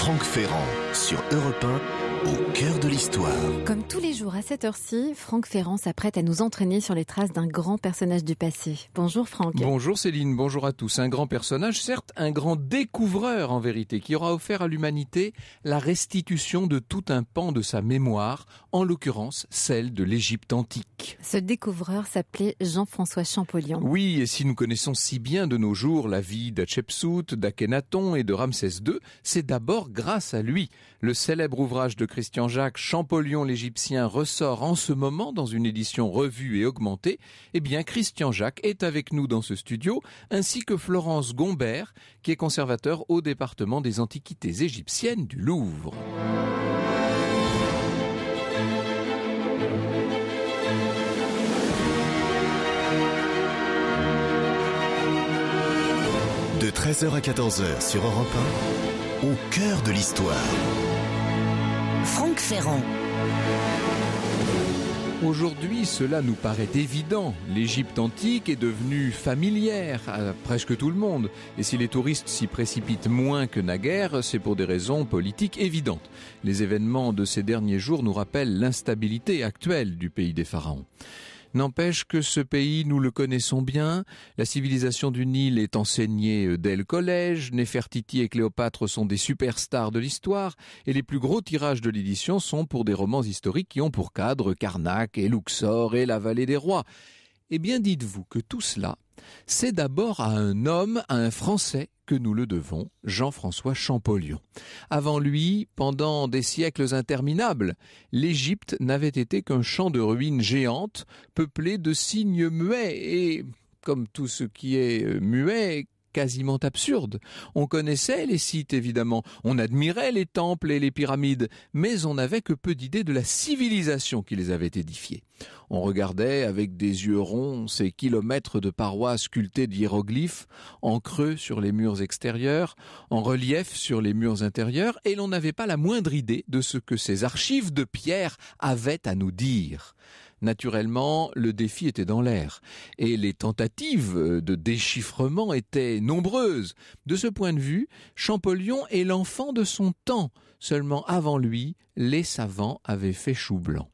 Franck Ferrand sur Europe 1, au cœur de l'histoire. Comme tous les jours à cette heure-ci, Franck Ferrand s'apprête à nous entraîner sur les traces d'un grand personnage du passé. Bonjour Franck. Bonjour Céline, bonjour à tous. Un grand personnage, certes un grand découvreur en vérité, qui aura offert à l'humanité la restitution de tout un pan de sa mémoire, en l'occurrence celle de l'Égypte antique. Ce découvreur s'appelait Jean-François Champollion. Oui, et si nous connaissons si bien de nos jours la vie d'Hatshepsut, d'Akhenaton et de Ramsès II, c'est d'abord grâce à lui. Le célèbre ouvrage de Christian Jacques, Champollion l'Égyptien, ressort en ce moment dans une édition revue et augmentée. Eh bien, Christian Jacques est avec nous dans ce studio, ainsi que Florence Gombert, qui est conservateur au département des antiquités égyptiennes du Louvre. De 13h à 14h sur Europe 1 au cœur de l'histoire. Franck Ferrand. Aujourd'hui, cela nous paraît évident. L'Égypte antique est devenue familière à presque tout le monde. Et si les touristes s'y précipitent moins que naguère, c'est pour des raisons politiques évidentes. Les événements de ces derniers jours nous rappellent l'instabilité actuelle du pays des pharaons. N'empêche que ce pays, nous le connaissons bien, la civilisation du Nil est enseignée euh, dès le collège, Néfertiti et Cléopâtre sont des superstars de l'histoire, et les plus gros tirages de l'édition sont pour des romans historiques qui ont pour cadre Karnak et Luxor et la vallée des rois. Eh bien dites-vous que tout cela, c'est d'abord à un homme, à un Français, que nous le devons, Jean-François Champollion. Avant lui, pendant des siècles interminables, l'Égypte n'avait été qu'un champ de ruines géantes, peuplé de signes muets et, comme tout ce qui est euh, muet, quasiment absurde. On connaissait les sites évidemment, on admirait les temples et les pyramides, mais on n'avait que peu d'idées de la civilisation qui les avait édifiés. On regardait avec des yeux ronds ces kilomètres de parois sculptées d'hiéroglyphes, en creux sur les murs extérieurs, en relief sur les murs intérieurs, et l'on n'avait pas la moindre idée de ce que ces archives de pierre avaient à nous dire naturellement, le défi était dans l'air. Et les tentatives euh, de déchiffrement étaient nombreuses. De ce point de vue, Champollion est l'enfant de son temps. Seulement avant lui, les savants avaient fait chou blanc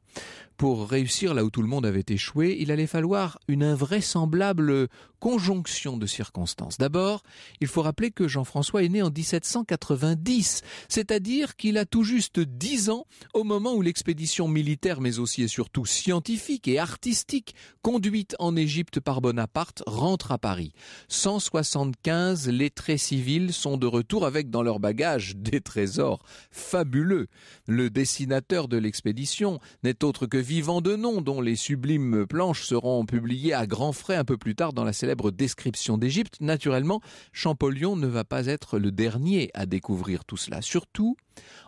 pour réussir là où tout le monde avait échoué, il allait falloir une invraisemblable conjonction de circonstances. D'abord, il faut rappeler que Jean-François est né en 1790, c'est-à-dire qu'il a tout juste dix ans au moment où l'expédition militaire, mais aussi et surtout scientifique et artistique, conduite en Égypte par Bonaparte, rentre à Paris. 175 lettrés civils sont de retour avec dans leur bagage des trésors fabuleux. Le dessinateur de l'expédition n'est autre que vivant de nom dont les sublimes planches seront publiées à grands frais un peu plus tard dans la célèbre description d'Égypte. Naturellement, Champollion ne va pas être le dernier à découvrir tout cela. Surtout,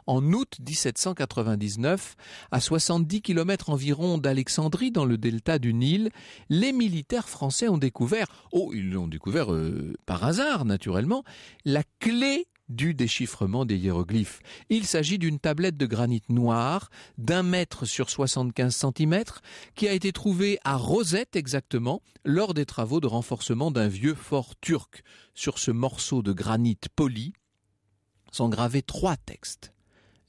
en août 1799, à 70 km environ d'Alexandrie dans le delta du Nil, les militaires français ont découvert, oh, ils l'ont découvert euh, par hasard naturellement, la clé du déchiffrement des hiéroglyphes. Il s'agit d'une tablette de granit noir d'un mètre sur 75 centimètres qui a été trouvée à Rosette exactement lors des travaux de renforcement d'un vieux fort turc. Sur ce morceau de granit poli sont gravés trois textes.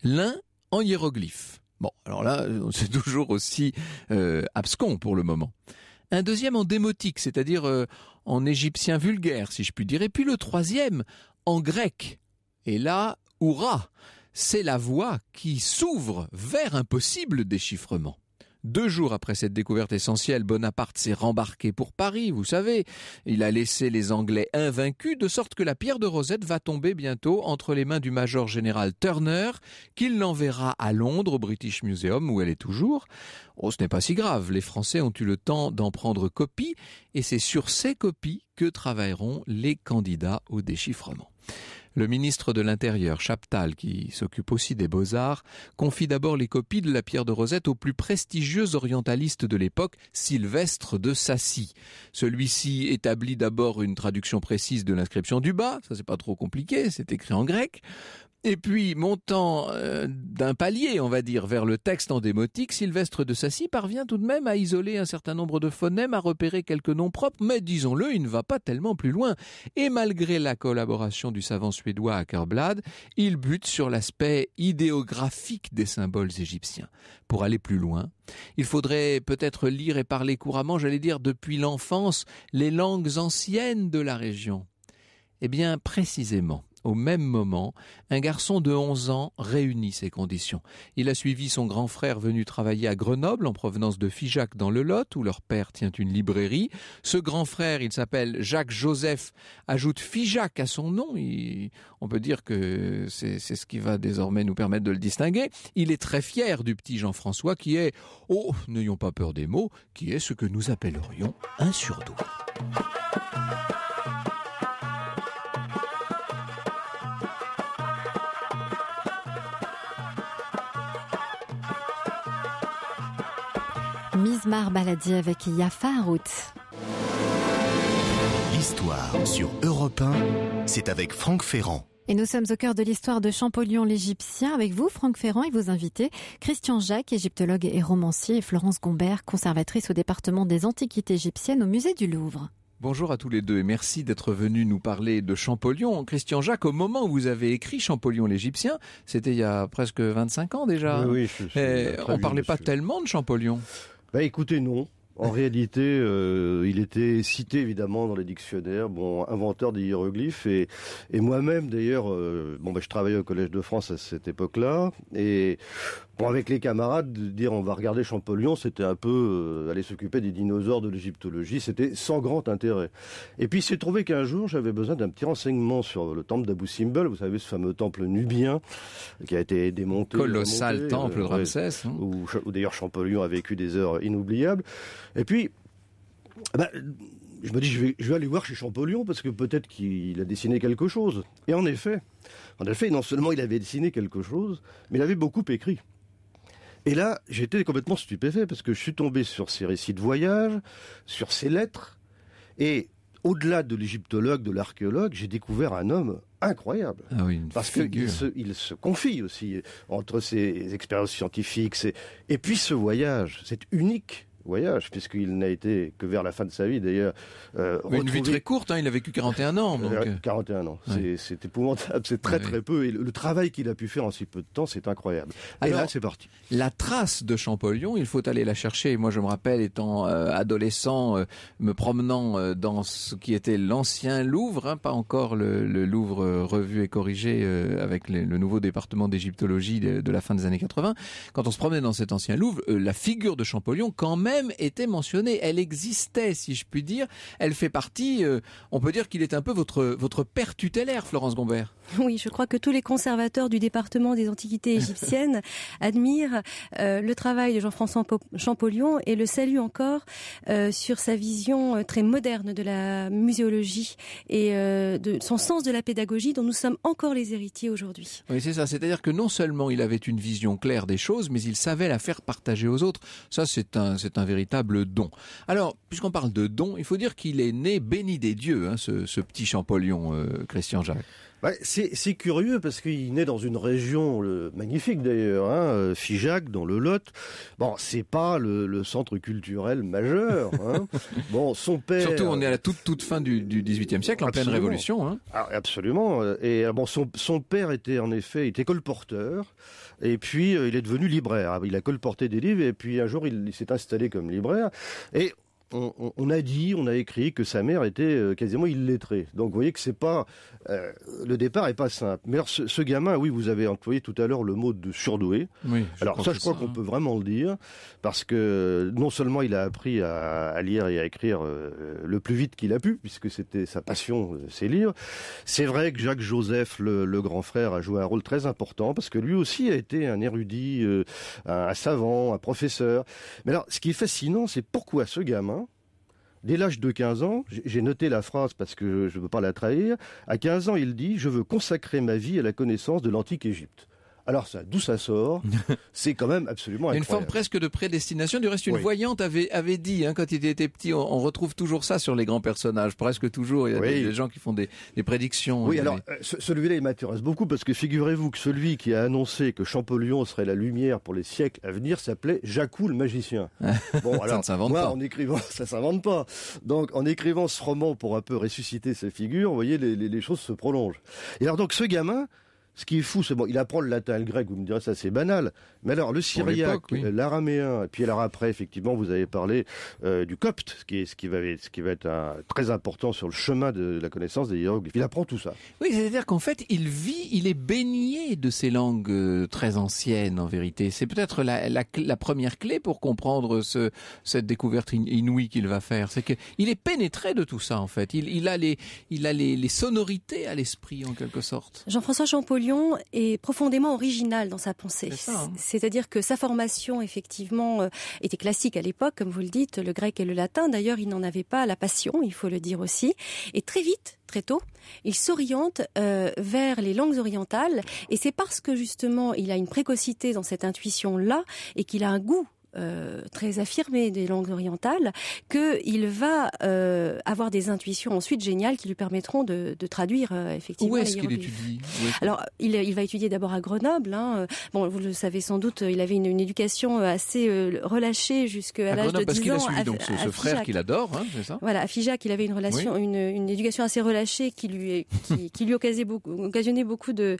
L'un en hiéroglyphe. Bon, alors là, euh, c'est toujours aussi euh, abscon pour le moment un deuxième en démotique, c'est-à-dire euh, en égyptien vulgaire, si je puis dire, et puis le troisième en grec. Et là, hurrah C'est la voie qui s'ouvre vers un possible déchiffrement. Deux jours après cette découverte essentielle, Bonaparte s'est rembarqué pour Paris, vous savez. Il a laissé les Anglais invaincus, de sorte que la pierre de Rosette va tomber bientôt entre les mains du major général Turner, qu'il l'enverra à Londres, au British Museum, où elle est toujours. Oh, ce n'est pas si grave, les Français ont eu le temps d'en prendre copie, et c'est sur ces copies que travailleront les candidats au déchiffrement. Le ministre de l'Intérieur, Chaptal, qui s'occupe aussi des beaux-arts, confie d'abord les copies de la pierre de Rosette au plus prestigieux orientaliste de l'époque, Sylvestre de Sassy. Celui-ci établit d'abord une traduction précise de l'inscription du bas, ça c'est pas trop compliqué, c'est écrit en grec, et puis, montant euh, d'un palier, on va dire, vers le texte endémotique, Sylvestre de Sassy parvient tout de même à isoler un certain nombre de phonèmes, à repérer quelques noms propres, mais disons-le, il ne va pas tellement plus loin. Et malgré la collaboration du savant suédois Ackerblad, il bute sur l'aspect idéographique des symboles égyptiens. Pour aller plus loin, il faudrait peut-être lire et parler couramment, j'allais dire depuis l'enfance, les langues anciennes de la région. Eh bien, précisément, au même moment, un garçon de 11 ans réunit ces conditions. Il a suivi son grand frère venu travailler à Grenoble en provenance de Figeac dans le Lot où leur père tient une librairie. Ce grand frère, il s'appelle Jacques Joseph, ajoute Figeac à son nom. on peut dire que c'est ce qui va désormais nous permettre de le distinguer. Il est très fier du petit Jean-François qui est, oh, n'ayons pas peur des mots, qui est ce que nous appellerions un surdoué. Mizmar Baladi avec Yafa L'histoire sur Europe c'est avec Franck Ferrand. Et nous sommes au cœur de l'histoire de Champollion l'Égyptien avec vous, Franck Ferrand, et vos invités, Christian Jacques, égyptologue et romancier, et Florence Gombert, conservatrice au département des antiquités égyptiennes au musée du Louvre. Bonjour à tous les deux et merci d'être venus nous parler de Champollion. Christian Jacques, au moment où vous avez écrit Champollion l'Égyptien, c'était il y a presque 25 ans déjà. Oui, on parlait pas tellement de Champollion. Bah, écoutez, non. En réalité, euh, il était cité évidemment dans les dictionnaires, bon, inventeur des hiéroglyphes et, et moi-même d'ailleurs, euh, bon, bah, je travaillais au Collège de France à cette époque-là et Bon, avec les camarades, dire on va regarder Champollion, c'était un peu euh, aller s'occuper des dinosaures de l'égyptologie, c'était sans grand intérêt. Et puis il s'est trouvé qu'un jour, j'avais besoin d'un petit renseignement sur le temple d'Abou Simbel, vous savez, ce fameux temple nubien qui a été démonté. Colossal euh, temple de Ramsès. Hein. Où, d'ailleurs Champollion a vécu des heures inoubliables. Et puis, bah, je me dis, je vais, je vais, aller voir chez Champollion parce que peut-être qu'il a dessiné quelque chose. Et en effet, en effet, non seulement il avait dessiné quelque chose, mais il avait beaucoup écrit. Et là, j'étais complètement stupéfait parce que je suis tombé sur ces récits de voyage, sur ces lettres, et au-delà de l'égyptologue, de l'archéologue, j'ai découvert un homme incroyable. Ah parce qu'il se, confie aussi entre ses expériences scientifiques et puis ce voyage, c'est unique voyage, puisqu'il n'a été que vers la fin de sa vie d'ailleurs. Euh, une vie très courte, hein, il a vécu 41 ans. Donc... 41 euh, euh, ans, c'est épouvantable, c'est très très peu. Et le, travail qu'il a pu faire en si peu de temps, c'est incroyable. Et là, c'est parti. La trace de Champollion, il faut aller la chercher. Moi, je me rappelle, étant adolescent, me promenant dans ce qui était l'ancien Louvre, hein, pas encore le, Louvre revu et corrigé avec le nouveau département d'égyptologie de, de, la fin des années 80. Quand on se promenait dans cet ancien Louvre, la figure de Champollion, quand même, même mentionnée. Elle existait, si je puis dire. Elle fait partie, euh, on peut dire qu'il est un peu votre, votre père tutélaire, Florence Gombert. Oui, je crois que tous les conservateurs du département des antiquités égyptiennes admirent euh, le travail de Jean-François Champollion et le saluent encore euh, sur sa vision très moderne de la muséologie et de son sens de la pédagogie dont nous sommes encore les héritiers aujourd'hui. Oui, c'est ça. C'est-à-dire que non seulement il avait une vision claire des choses, mais il savait la faire partager aux autres. Ça, c'est un, c'est un véritable don. Alors, puisqu'on parle de don, il faut dire qu'il est né béni des dieux, hein, ce, petit Champollion, euh, Christian Jacques c'est curieux parce qu'il naît dans une région magnifique d'ailleurs, hein, euh, Figeac, dans le Lot. Bon, c'est pas le, centre culturel majeur. Hein. bon, son père. Surtout, on est à la euh, toute toute fin du, XVIIIe 18 siècle, en pleine révolution. Hein. Ah, absolument. Et euh, bon, son, père était en effet était colporteur, et puis il est devenu libraire. Ah, il a colporté des livres, et puis un jour il, il s'est installé comme libraire. Et on, a dit, on a écrit que sa mère était euh, quasiment illettrée. Donc vous voyez que c'est pas euh, le départ est pas simple. Mais alors ce, gamin, oui, vous avez employé tout à l'heure le mot de surdoué. alors ça, je crois qu'on peut vraiment le dire parce que euh, non seulement il a appris à, lire et à écrire le plus vite qu'il a pu, puisque c'était sa passion, ses livres. C'est vrai que Jacques Joseph, le, grand frère, a joué un rôle très important parce que lui aussi a été un érudit, un savant, un professeur. Mais alors, ce qui est fascinant, c'est pourquoi ce gamin Dès l'âge de 15 ans, j'ai noté la phrase parce que je ne veux pas la trahir, à 15 ans il dit ⁇ Je veux consacrer ma vie à la connaissance de l'Antique Égypte alors ça, d'où ça sort C'est quand même absolument incroyable. Une forme presque de prédestination. Du reste, une voyante avait, avait dit, hein, quand il était petit, on, retrouve toujours ça sur les grands personnages, presque toujours. Il y a des, gens qui font des, prédictions. Oui, alors euh, celui-là, il m'intéresse beaucoup parce que figurez-vous que celui qui a annoncé que Champollion serait la lumière pour les siècles à venir s'appelait Jacou le magicien. Bon, ça ne s'invente pas. En écrivant, ça s'invente pas. Donc, en écrivant ce roman pour un peu ressusciter ces figures, vous voyez, les, les choses se prolongent. Et alors, donc, ce gamin, ce qui est fou, c'est bon, il apprend le latin et le grec, vous me direz, ça c'est banal. Mais alors, le syriaque, euh, l'araméen, et puis alors après, effectivement, vous avez parlé euh, du copte, ce qui, est, ce qui va, ce qui va être très important sur le chemin de la connaissance des hiéroglyphes. Il apprend tout ça. Oui, c'est-à-dire qu'en fait, il vit, il est baigné de ces langues euh, très anciennes, en vérité. C'est peut-être la, première clé pour comprendre ce, cette découverte inouïe qu'il va faire. C'est qu'il est pénétré de tout ça, en fait. Il, a les, il les, les sonorités à l'esprit, en quelque sorte. Jean-François Champollion, est profondément original dans sa pensée. Hein. C'est-à-dire que sa formation, effectivement, euh, était classique à l'époque, comme vous le dites, le grec et le latin. D'ailleurs, il n'en avait pas la passion, il faut le dire aussi. Et très vite, très tôt, il s'oriente euh, vers les langues orientales. Et c'est parce que, justement, il a une précocité dans cette intuition-là et qu'il a un goût euh, très affirmé des langues orientales, qu'il va euh, avoir des intuitions ensuite géniales qui lui permettront de, traduire euh, effectivement. Où est-ce qu'il étudie Alors, il, va étudier d'abord à Grenoble. Hein, bon, vous le savez sans doute, il avait une, éducation assez relâchée jusqu'à l'âge de 10 parce ans. Parce qu'il a suivi donc ce, frère qu'il adore, hein, c'est ça Voilà, à Figeac, il avait une relation, une, éducation assez relâchée qui lui, qui, qui occasionnait beaucoup, de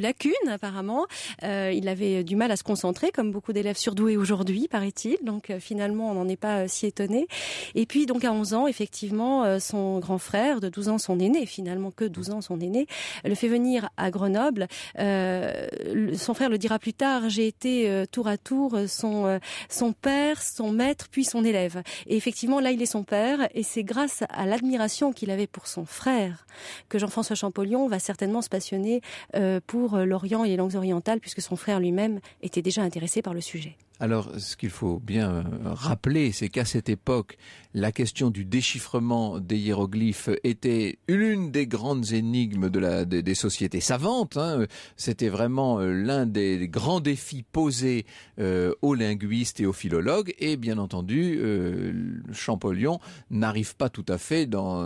lacunes apparemment. il avait du mal à se concentrer, comme beaucoup d'élèves surdoués aujourd'hui, paraît-il. Donc euh, finalement, on n'en est pas euh, si étonné. Et puis donc à 11 ans, effectivement, euh, son grand frère de 12 ans, son aîné, finalement que 12 ans, son aîné, le fait venir à Grenoble. son frère le dira plus tard, j'ai été tour à tour son, son père, son maître, puis son élève. Et effectivement, là, il est son père. Et c'est grâce à l'admiration qu'il avait pour son frère que Jean-François Champollion va certainement se passionner pour l'Orient et les langues orientales, puisque son frère lui-même était déjà intéressé par le sujet. Alors, ce qu'il faut bien euh, rappeler, c'est qu'à cette époque, la question du déchiffrement des hiéroglyphes était l'une des grandes énigmes des, sociétés savantes. Hein. C'était vraiment euh, l'un des grands défis posés euh, aux linguistes et aux philologues. Et bien entendu, Champollion n'arrive pas tout à fait dans,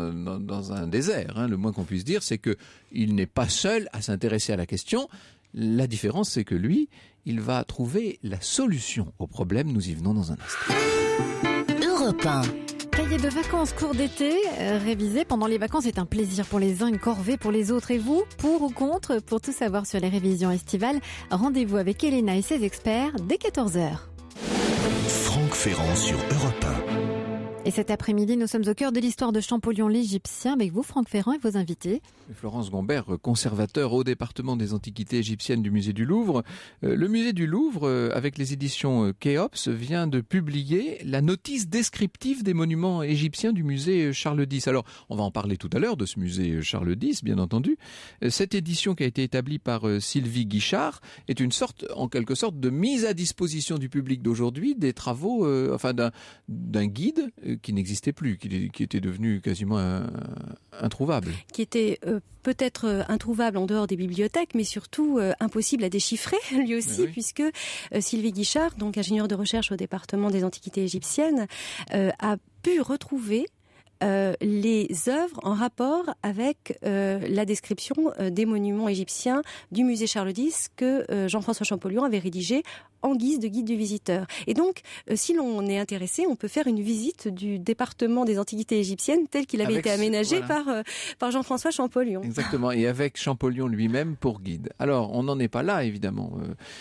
un désert. Hein. Le moins qu'on puisse dire, c'est qu'il n'est pas seul à s'intéresser à la question. La différence, c'est que lui, il va trouver la solution au problème. Nous y venons dans un instant. Europe Cahier de vacances, cours d'été, euh, réviser pendant les vacances est un plaisir pour les uns, une corvée pour les autres. Et vous, pour ou contre, pour tout savoir sur les révisions estivales, rendez-vous avec Elena et ses experts dès 14h. Franck Ferrand sur Europe et cet après-midi, nous sommes au cœur de l'histoire de Champollion l'Égyptien avec vous, Franck Ferrand, et vos invités. Florence Gombert, conservateur au département des antiquités égyptiennes du musée du Louvre. Euh, le musée du Louvre, euh, avec les éditions euh, Kéops, vient de publier la notice descriptive des monuments égyptiens du musée Charles X. Alors, on va en parler tout à l'heure de ce musée Charles X, bien entendu. Cette édition qui a été établie par Sylvie Guichard est une sorte, en quelque sorte, de mise à disposition du public d'aujourd'hui des travaux, enfin d'un guide qui n'existait plus, qui, était devenu quasiment introuvable. Qui était euh, peut-être euh, introuvable en dehors des bibliothèques, mais surtout euh, impossible à déchiffrer lui aussi, puisque Sylvie Guichard, donc ingénieure de recherche au département des antiquités égyptiennes, a pu retrouver les œuvres en rapport avec la description des monuments égyptiens du musée Charles X que Jean-François Champollion avait rédigé en guise de guide du visiteur. Et donc, euh, si l'on est intéressé, on peut faire une visite du département des antiquités égyptiennes tel qu'il avait été aménagé euh, par, Jean-François Champollion. Exactement, et avec Champollion lui-même pour guide. Alors, on n'en est pas là, évidemment.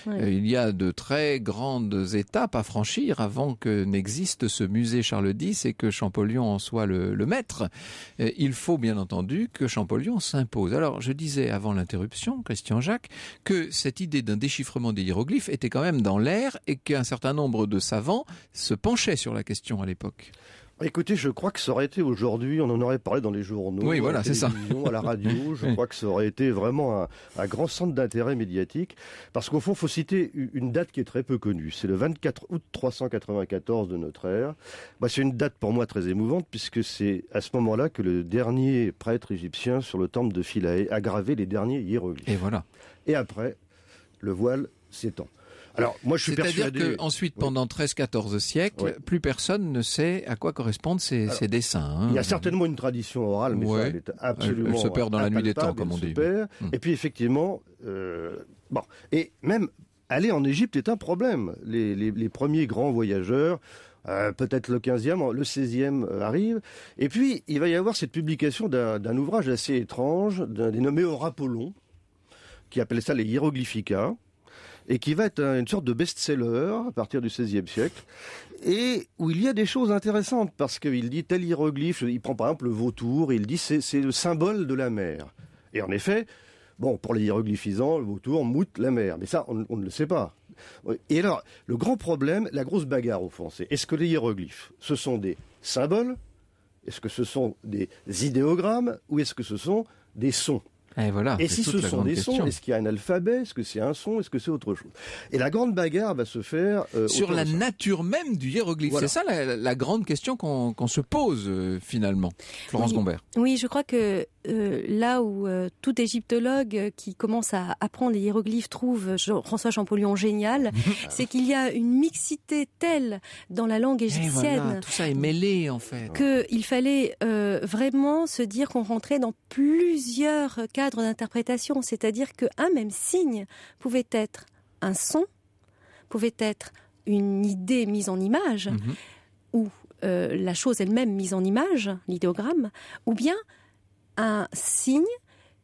Euh, il y a de très grandes étapes à franchir avant que n'existe ce musée Charles X et que Champollion en soit le, maître. Il faut bien entendu que Champollion s'impose. Alors, je disais avant l'interruption, Christian Jacques, que cette idée d'un déchiffrement des hiéroglyphes était quand même dans l'air et qu'un certain nombre de savants se penchaient sur la question à l'époque. Écoutez, je crois que ça aurait été aujourd'hui, on en aurait parlé dans les journaux, voilà, à, la à la radio, je crois que ça aurait été vraiment un, grand centre d'intérêt médiatique, parce qu'au fond, faut citer une date qui est très peu connue, c'est le 24 août 394 de notre ère. Bah, c'est une date pour moi très émouvante, puisque c'est à ce moment-là que le dernier prêtre égyptien sur le temple de Philae a gravé les derniers hiéroglyphes. Et voilà. Et après, le voile s'étend. Alors, moi, je suis C'est-à-dire qu'ensuite, pendant 13-14 siècles, plus personne ne sait à quoi correspondent ces, dessins. Hein. Il y a certainement une tradition orale, mais ça, elle absolument. se perd dans la nuit des temps, comme on dit. Hmm. Et puis, effectivement, euh, bon. Et même aller en Égypte est un problème. Les, premiers grands voyageurs, euh, peut-être le 15e, le 16e euh, arrive. Et puis, il va y avoir cette publication d'un ouvrage assez étrange, d'un dénommé Aura qui appelle ça les hiéroglyphicas et qui va être hein, une sorte de best-seller à partir du XVIe siècle, et où il y a des choses intéressantes, parce qu'il dit tel hiéroglyphe, il prend par exemple le vautour, il dit c'est le symbole de la mer. Et en effet, bon, pour les hiéroglyphisants, le vautour moute la mer, mais ça, on, on ne le sait pas. Et alors, le grand problème, la grosse bagarre au fond, c'est est-ce que les hiéroglyphes, ce sont des symboles est-ce que ce sont des idéogrammes ou est-ce que ce sont des sons et, voilà, et si ce sont des sons, est-ce qu'il y a un alphabet Est-ce que c'est un son Est-ce que c'est autre chose Et la grande bagarre va se faire... Euh, Sur la nature même du hiéroglyphe. C'est ça la, grande question qu'on se pose euh, finalement, Florence Gombert. Oui, je crois que euh, là où euh, tout égyptologue euh, qui commence à apprendre les hiéroglyphes trouve François Champollion génial, c'est qu'il y a une mixité telle dans la langue eh égyptienne. tout ça est mêlé en fait. Qu'il fallait vraiment se dire qu'on rentrait dans plusieurs cadres d'interprétation, c'est-à-dire qu'un même signe pouvait être un son, pouvait être une idée mise en image, mhm. ou la chose elle-même mise en image, l'idéogramme, ou bien un signe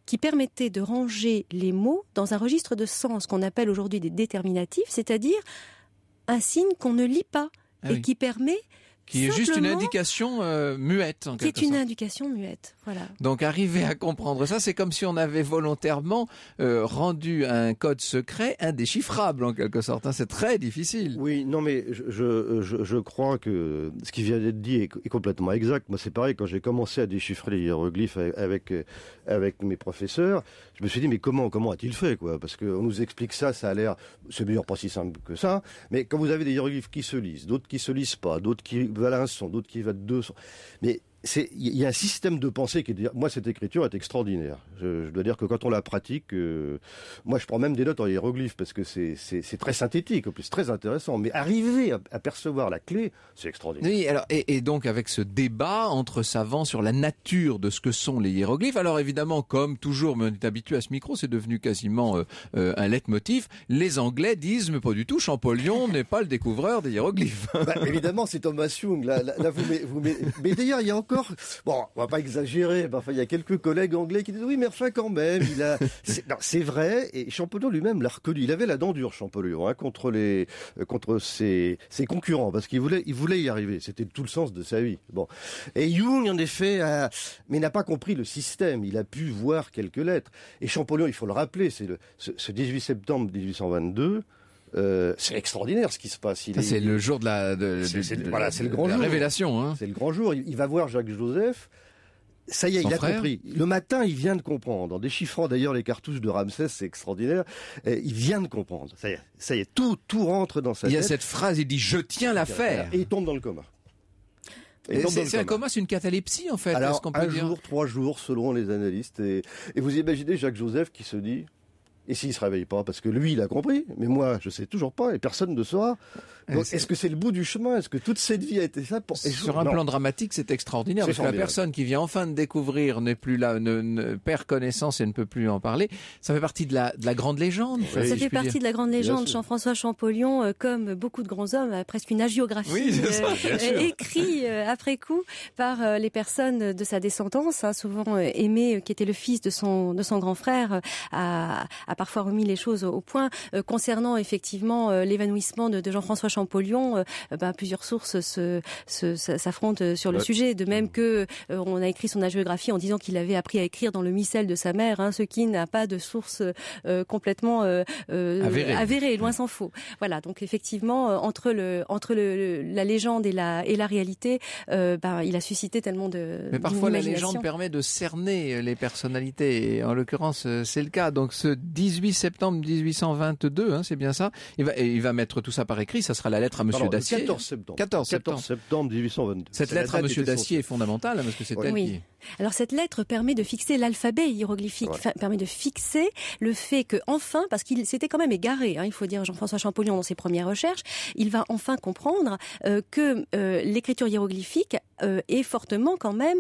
qui permettait de ranger les mots dans un registre de sens qu'on appelle aujourd'hui des déterminatifs, c'est-à-dire un signe qu'on ne lit pas ah et qui permet qui est juste une indication euh, muette. En une indication muette, voilà. Donc arriver à comprendre ça, c'est comme si on avait volontairement euh, rendu un code secret indéchiffrable en quelque sorte. Hein. c'est très difficile. Oui, non mais je, je, crois que ce qui vient d'être dit est, est, complètement exact. Moi c'est pareil, quand j'ai commencé à déchiffrer les hiéroglyphes avec, avec mes professeurs, je me suis dit mais comment comment a-t-il fait quoi Parce qu'on nous explique ça, ça a l'air c'est meilleur pas si simple que ça. Mais quand vous avez des hiéroglyphes qui se lisent, d'autres qui se lisent pas, d'autres qui valent un son, d'autres qui valent deux sons, mais il y a un système de pensée qui est moi cette écriture est extraordinaire. Je, dois dire que quand on la pratique, euh, moi je prends même des notes en hiéroglyphes parce que c'est très synthétique, en plus très intéressant. Mais arriver à, percevoir la clé, c'est extraordinaire. Oui, alors et, donc avec ce débat entre savants sur la nature de ce que sont les hiéroglyphes, alors évidemment comme toujours, mais on est habitué à ce micro, c'est devenu quasiment euh, euh, un leitmotiv. Les Anglais disent mais pas du tout, Champollion n'est pas le découvreur des hiéroglyphes. Bah, évidemment, c'est Thomas Young. mais, mais d'ailleurs il y a encore bon, on va pas exagérer, enfin, il y a quelques collègues anglais qui disent oui, mais enfin, quand même, il c'est vrai, et Champollion lui-même l'a reconnu. Il avait la dent dure, Champollion, hein, contre les, euh, contre ses, ses concurrents, parce qu'il voulait, il voulait y arriver. C'était tout le sens de sa vie. Bon. Et Jung, en effet, mais n'a pas compris le système. Il a pu voir quelques lettres. Et Champollion, il faut le rappeler, c'est le, ce 18 septembre 1822, euh, c'est extraordinaire ce qui se passe. C'est le jour de la, révélation. C'est le grand jour. Il, va voir Jacques Joseph. Ça y est, il a compris. Le matin, il vient de comprendre. En déchiffrant d'ailleurs les cartouches de Ramsès, c'est extraordinaire. Euh, il vient de comprendre. Ça y est, tout, tout rentre dans sa tête. Il y a cette phrase, il dit je tiens l'affaire. Et il tombe dans le coma. C'est un coma, c'est une catalepsie en fait. Alors, -ce peut un jour, trois jours, selon les analystes. et vous imaginez Jacques Joseph qui se dit et s'il se réveille pas, parce que lui, il a compris, mais moi, je sais toujours pas, et personne ne saura est-ce que c'est le bout du chemin Est-ce que toute cette vie a été ça pour... Sur un plan dramatique, c'est extraordinaire. Parce la personne qui vient enfin de découvrir n'est plus là, ne, perd connaissance et ne peut plus en parler. Ça fait partie de la, de la grande légende. Ça, fait partie de la grande légende. Jean-François Champollion, euh, comme beaucoup de grands hommes, a presque une agiographie oui, euh, euh, écrite après coup par les personnes de sa descendance, hein, souvent Aimé, qui était le fils de son, de son grand frère, a, parfois remis les choses au, point concernant effectivement l'évanouissement de, de Jean-François Champollion, euh, ben, plusieurs sources s'affrontent euh, sur le sujet. De même que euh, on a écrit son agiographie en disant qu'il avait appris à écrire dans le missel de sa mère, hein, ce qui n'a pas de source complètement avérée, loin s'en faut. Voilà, donc effectivement, entre le entre le, la légende et la et la réalité, ben, il a suscité tellement de. Mais parfois la légende permet de cerner les personnalités. Et en l'occurrence, c'est le cas. Donc ce 18 septembre 1822, hein, c'est bien ça. Il va il va mettre tout ça par écrit. Ça sera la lettre à Monsieur Dacier. 14 septembre. 1822. Cette lettre à Monsieur Dacier est fondamentale hein, parce que c'est elle qui. Alors cette lettre permet de fixer l'alphabet hiéroglyphique, permet de fixer le fait que enfin, parce qu'il s'était quand même égaré, hein, il faut dire Jean-François Champollion dans ses premières recherches, il va enfin comprendre euh, que euh, l'écriture hiéroglyphique euh, est fortement quand même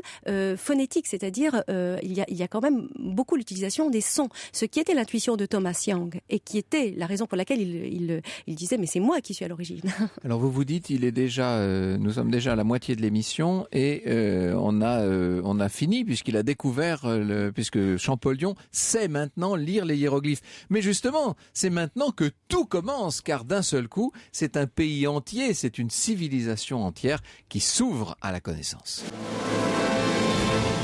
phonétique, c'est-à-dire il, y a, quand même beaucoup l'utilisation des sons, ce qui était l'intuition de Thomas Young et qui était la raison pour laquelle il, disait mais c'est moi qui suis à l'origine. Alors vous vous dites il est déjà, nous sommes déjà à la moitié de l'émission et on a on a fini puisqu'il a découvert, euh, puisque Champollion sait maintenant lire les hiéroglyphes. Mais justement, c'est maintenant que tout commence, car d'un seul coup, c'est un pays entier, c'est une civilisation entière qui s'ouvre à la connaissance.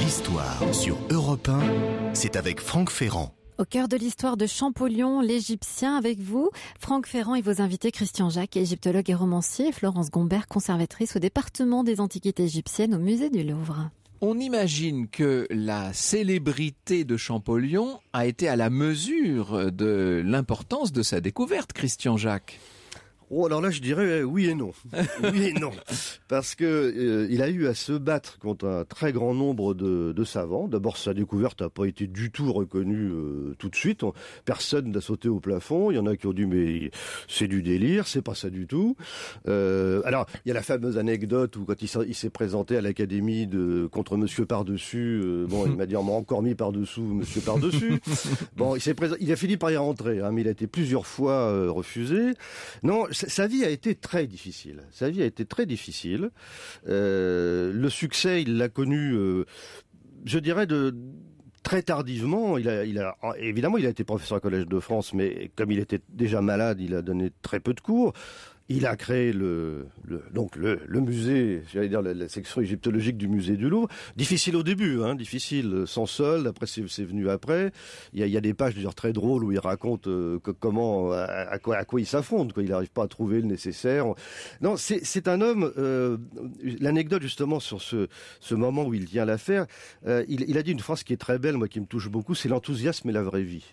L'histoire sur Europe 1, c'est avec Franck Ferrand. Au cœur de l'histoire de Champollion, l'Égyptien, avec vous, Franck Ferrand et vos invités Christian Jacques, égyptologue et romancier, Florence Gombert, conservatrice au département des antiquités égyptiennes au musée du Louvre. On imagine que la célébrité de Champollion a été à la mesure de l'importance de sa découverte, Christian Jacques. Oh, alors là, je dirais euh, oui et non. Oui et non. Parce que euh, il a eu à se battre contre un très grand nombre de, savants. D'abord, sa découverte n'a pas été du tout reconnue euh, tout de suite. Personne n'a sauté au plafond. Il y en a qui ont dit, mais c'est du délire, c'est pas ça du tout. alors, il y a la fameuse anecdote où quand il s'est présenté à l'académie de contre Monsieur Pardessus, bon, il m'a dit, on m'a encore mis par-dessous Monsieur Pardessus. bon, il s'est il a fini par y rentrer, hein, mais il a été plusieurs fois refusé. Non, sa vie a été très difficile. Sa vie a été très difficile. Euh, le succès, il l'a connu, euh, je dirais, de très tardivement, il évidemment, il a été professeur à Collège de France, mais comme il était déjà malade, il a donné très peu de cours. Il a créé le, donc le, musée, j'allais dire la, section égyptologique du musée du Louvre. Difficile au début, hein, difficile euh, sans sol. Après, c'est venu après. Il y, a, des pages d'ailleurs très drôles où il raconte euh, comment, euh, à, quoi, il s'affronte. Quoi, il n'arrive pas à trouver le nécessaire. Non, c'est un homme. L'anecdote justement sur ce, ce moment où il tient l'affaire, il, a dit une phrase qui est très belle, moi qui me touche beaucoup. C'est l'enthousiasme et la vraie vie.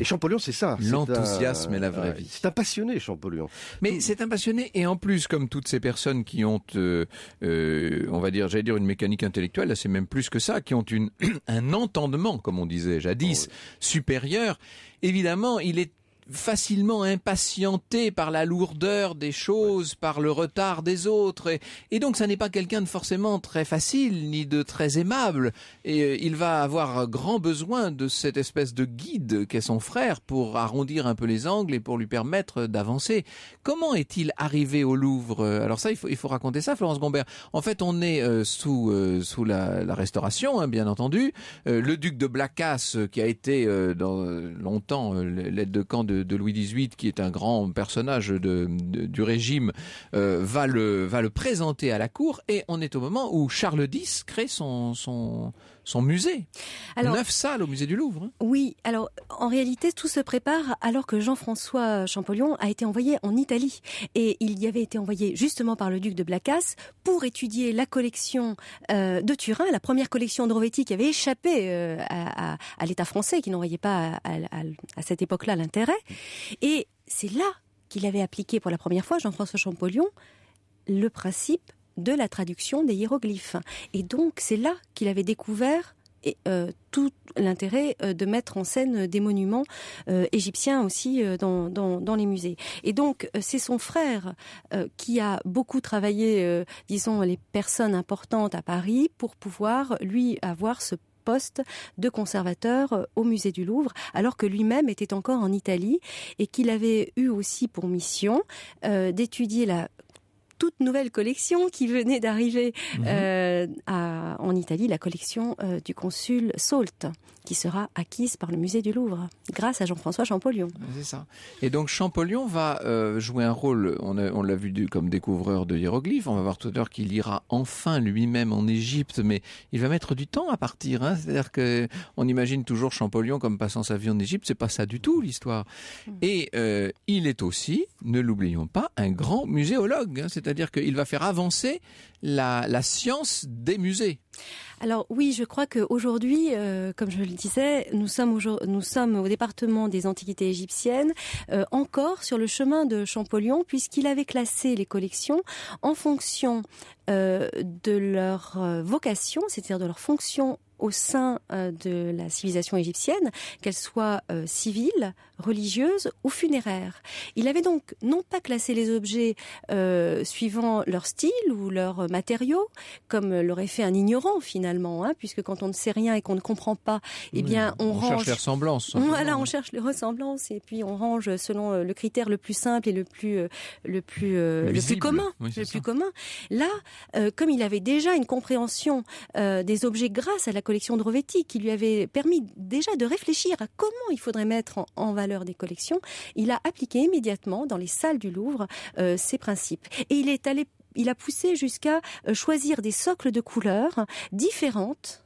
Et Champollion, c'est ça. L'enthousiasme et la vraie vie. C'est un passionné, Champollion. Mais c'est un et en plus, comme toutes ces personnes qui ont, euh, euh, on va dire, j'allais dire une mécanique intellectuelle, là c'est même plus que ça, qui ont une, un entendement, comme on disait jadis, oh supérieur, évidemment, il est facilement impatienté par la lourdeur des choses, par le retard des autres, et, donc ça n'est pas quelqu'un de forcément très facile ni de très aimable, et euh, il va avoir grand besoin de cette espèce de guide qu'est son frère pour arrondir un peu les angles et pour lui permettre d'avancer. Comment est-il arrivé au Louvre Alors ça, il faut, raconter ça, Florence Gombert. En fait, on est euh, sous euh, sous la, la Restauration, hein, bien entendu. le duc de Blacas, qui a été dans longtemps l'aide de camp de de, Louis XVIII, qui est un grand personnage de, du régime, euh, va, le, va le présenter à la cour. Et on est au moment où Charles X crée son, son musée. Neuf salles au musée du Louvre. Hein. Oui, alors en réalité, tout se prépare alors que Jean-François Champollion a été envoyé en Italie. Et il y avait été envoyé justement par le duc de Blacas pour étudier la collection euh, de Turin, la première collection de qui avait échappé euh, à, l'État français, qui n'en voyait pas à cette époque-là l'intérêt. Et c'est là qu'il avait appliqué pour la première fois, Jean-François Champollion, le principe de la traduction des hiéroglyphes. Et donc, c'est là qu'il avait découvert et, euh, tout l'intérêt euh, de mettre en scène des monuments euh, égyptiens aussi dans, les musées. Et donc, c'est son frère qui a beaucoup travaillé, disons, les personnes importantes à Paris pour pouvoir, lui, avoir ce poste de conservateur au musée du Louvre, alors que lui-même était encore en Italie et qu'il avait eu aussi pour mission d'étudier la toute nouvelle collection qui venait d'arriver mhm. euh, en Italie, la collection euh, du consul Salt, qui sera acquise par le musée du Louvre, grâce à Jean-François Champollion. C'est ça. Et donc Champollion va euh, jouer un rôle, on, l'a vu comme découvreur de hiéroglyphes, on va voir tout à l'heure qu'il ira enfin lui-même en Égypte, mais il va mettre du temps à partir. Hein. C'est-à-dire qu'on on imagine toujours Champollion comme passant sa vie en Égypte, c'est pas ça du tout l'histoire. Hmm. Et il est aussi, ne l'oublions pas, un grand muséologue. Hein. C'est c'est-à-dire qu'il va faire avancer la, science des musées. Alors oui, je crois qu'aujourd'hui, euh, comme je le disais, nous sommes, au, nous sommes au département des antiquités égyptiennes, euh, encore sur le chemin de Champollion, puisqu'il avait classé les collections en fonction euh, de leur vocation, c'est-à-dire de leur fonction au sein de la civilisation égyptienne, qu'elle soit civile, religieuse ou funéraire. Il avait donc non pas classé les objets suivant leur style ou leur matériaux, comme l'aurait fait un ignorant finalement, hein, puisque quand on ne sait rien et qu'on ne comprend pas, eh bien on, range. cherche les ressemblances. Voilà, on cherche les ressemblances et puis on range selon euh, le critère le plus simple et le plus euh, le plus commun, euh, le plus commun. Là, comme il avait déjà une compréhension des objets grâce à la collection de Rovetti, qui lui avait permis déjà de réfléchir à comment il faudrait mettre en, valeur des collections, il a appliqué immédiatement dans les salles du Louvre ces principes et il est allé il a poussé jusqu'à euh, choisir des socles de couleurs différentes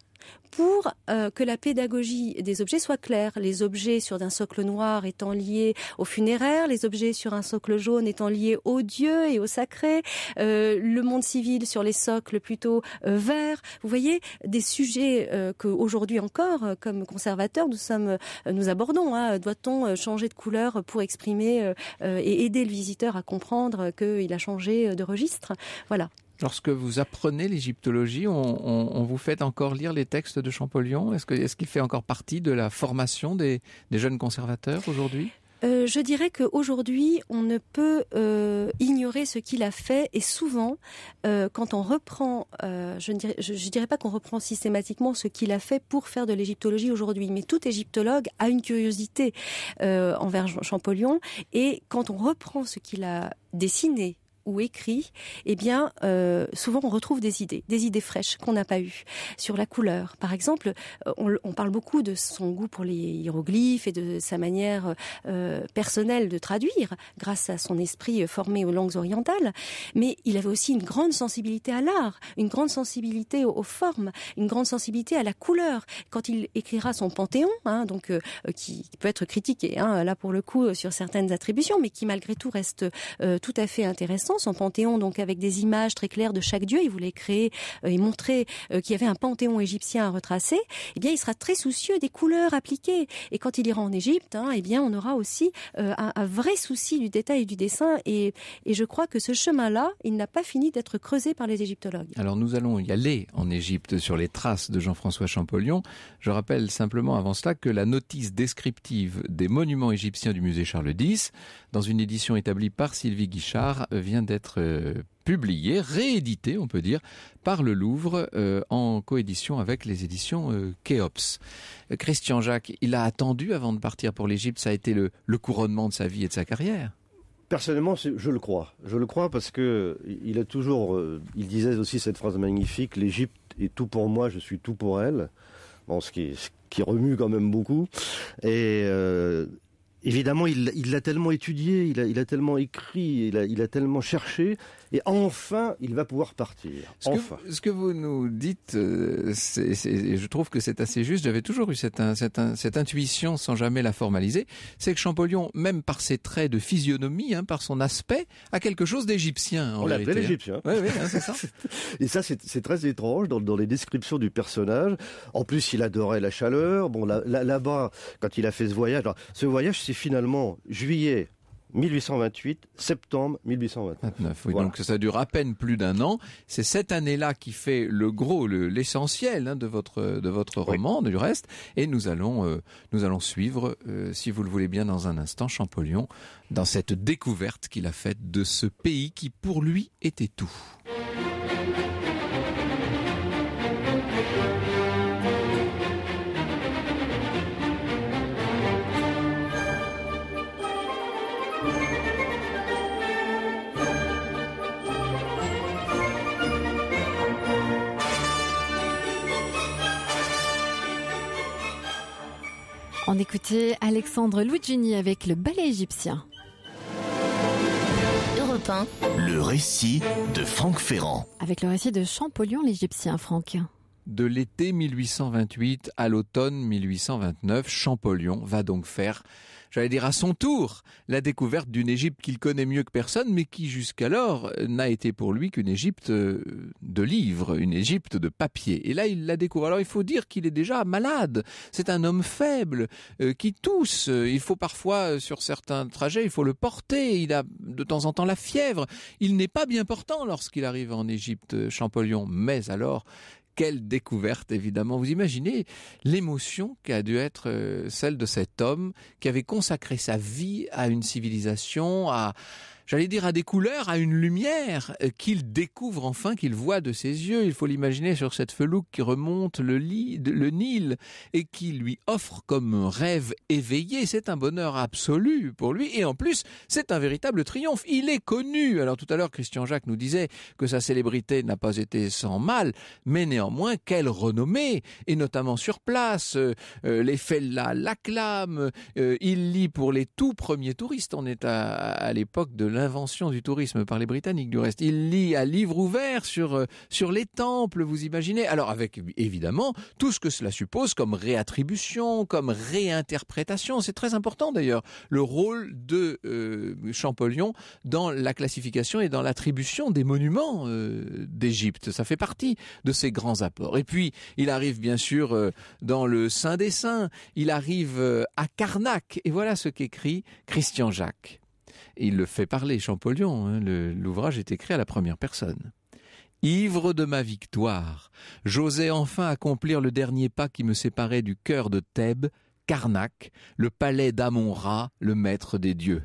pour euh, que la pédagogie des objets soit claire. Les objets sur d'un socle noir étant liés au funéraire, les objets sur un socle jaune étant liés aux dieux et au sacré, euh, le monde civil sur les socles plutôt euh, verts. Vous voyez, des sujets aujourd'hui encore, comme conservateurs, nous sommes, nous abordons. Hein. Doit-on changer de couleur pour exprimer et aider le visiteur à comprendre qu'il a changé de registre Voilà. Lorsque vous apprenez l'égyptologie, on, vous fait encore lire les textes de Champollion Est-ce qu'il fait encore partie de la formation des, jeunes conservateurs aujourd'hui euh, je dirais qu'aujourd'hui, on ne peut euh, ignorer ce qu'il a fait et souvent, euh, quand on reprend, je ne dirais pas qu'on reprend systématiquement ce qu'il a fait pour faire de l'égyptologie aujourd'hui, mais tout égyptologue a une curiosité envers Champollion et quand on reprend ce qu'il a dessiné écrit, eh bien, euh, souvent on retrouve des idées, des idées fraîches qu'on n'a pas eues. Sur la couleur, par exemple, euh, on, parle beaucoup de son goût pour les hiéroglyphes et de sa manière euh, personnelle de traduire, grâce à son esprit formé aux langues orientales, mais il avait aussi une grande sensibilité à l'art, une grande sensibilité aux, formes, une grande sensibilité à la couleur. Quand il écrira son Panthéon, hein, donc qui, peut être critiqué, hein, là pour le coup, sur certaines attributions, mais qui malgré tout reste tout à fait intéressant, son panthéon, donc avec des images très claires de chaque dieu. Il voulait créer euh, et montrer euh, qu'il y avait un panthéon égyptien à retracer. Eh bien, il sera très soucieux des couleurs appliquées. Et quand il ira en Égypte, hein, eh bien, on aura aussi euh, un, vrai souci du détail et du dessin. Et, et je crois que ce chemin-là, il n'a pas fini d'être creusé par les égyptologues. Alors, nous allons y aller en Égypte sur les traces de Jean-François Champollion. Je rappelle simplement avant cela que la notice descriptive des monuments égyptiens du musée Charles X, dans une édition établie par Sylvie Guichard, vient d'être euh, publié, réédité, on peut dire, par le Louvre euh, en coédition avec les éditions keops euh, Kéops. Christian Jacques, il a attendu avant de partir pour l'Égypte, ça a été le, le couronnement de sa vie et de sa carrière. Personnellement, je le crois. Je le crois parce que il a toujours, il disait aussi cette phrase magnifique l'Égypte est tout pour moi, je suis tout pour elle. Bon, ce qui, ce qui remue quand même beaucoup. Et évidemment, il l'a tellement étudié, il a, il a, tellement écrit, il a, il a tellement cherché, et enfin, il va pouvoir partir. Ce, enfin. que, ce que vous nous dites, euh, je trouve que c'est assez juste. J'avais toujours eu cette, cette, intuition sans jamais la formaliser. C'est que Champollion, même par ses traits de physionomie, hein, par son aspect, a quelque chose d'égyptien. On l'appelait hein. l'égyptien. Oui, oui, hein, c'est ça. et ça, c'est, très étrange dans, les descriptions du personnage. En plus, il adorait la chaleur. Bon, là, là, bas quand il a fait ce voyage, alors, ce voyage, c'est finalement juillet 1828, septembre 1829. Donc ça dure à peine plus d'un an. C'est cette année-là qui fait le gros, l'essentiel hein, de votre de votre roman, du reste. Et nous allons euh, nous allons suivre, euh, si vous le voulez bien, dans un instant, Champollion dans cette découverte qu'il a faite de ce pays qui pour lui était tout. On écoutait Alexandre Luigini avec le ballet égyptien. Europe Le récit de Franck Ferrand. Avec le récit de Champollion l'Égyptien, Franck. De l'été 1828 à l'automne 1829, Champollion va donc faire j'allais dire à son tour, la découverte d'une Égypte qu'il connaît mieux que personne, mais qui jusqu'alors n'a été pour lui qu'une Égypte euh, de livres, une Égypte de papier. Et là, il la découvre. Alors, il faut dire qu'il est déjà malade. C'est un homme faible euh, qui tousse. Il faut parfois, euh, sur certains trajets, il faut le porter. Il a de temps en temps la fièvre. Il n'est pas bien portant lorsqu'il arrive en Égypte, Champollion. Mais alors, quelle découverte, évidemment. Vous imaginez l'émotion qui a dû être euh, celle de cet homme qui avait consacré sa vie à une civilisation, à, j'allais dire, à des couleurs, à une lumière euh, qu'il découvre enfin, qu'il voit de ses yeux. Il faut l'imaginer sur cette felouque qui remonte le, Nil et qui lui offre comme un rêve éveillé. C'est un bonheur absolu pour lui et en plus, c'est un véritable triomphe. Il est connu. Alors tout à l'heure, Christian Jacques nous disait que sa célébrité n'a pas été sans mal, mais néanmoins, quelle renommée et notamment sur place. Euh, euh, les Fella l'acclament. il lit pour les tout premiers touristes. On est à, l'époque de l'invention du tourisme par les Britanniques, du reste. Il lit à livre ouvert sur, euh, sur les temples, vous imaginez. Alors, avec évidemment tout ce que cela suppose comme réattribution, comme réinterprétation. C'est très important d'ailleurs, le rôle de euh, Champollion dans la classification et dans l'attribution des monuments euh, d'Égypte. Ça fait partie de ses grands apports. Et puis, il arrive bien sûr dans le Saint des Saints, il arrive à Carnac, et voilà ce qu'écrit Christian Jacques il le fait parler, Champollion. Hein, l'ouvrage est écrit à la première personne. Ivre de ma victoire, j'osais enfin accomplir le dernier pas qui me séparait du cœur de Thèbes, Karnak, le palais d'Amon-Ra, le maître des dieux.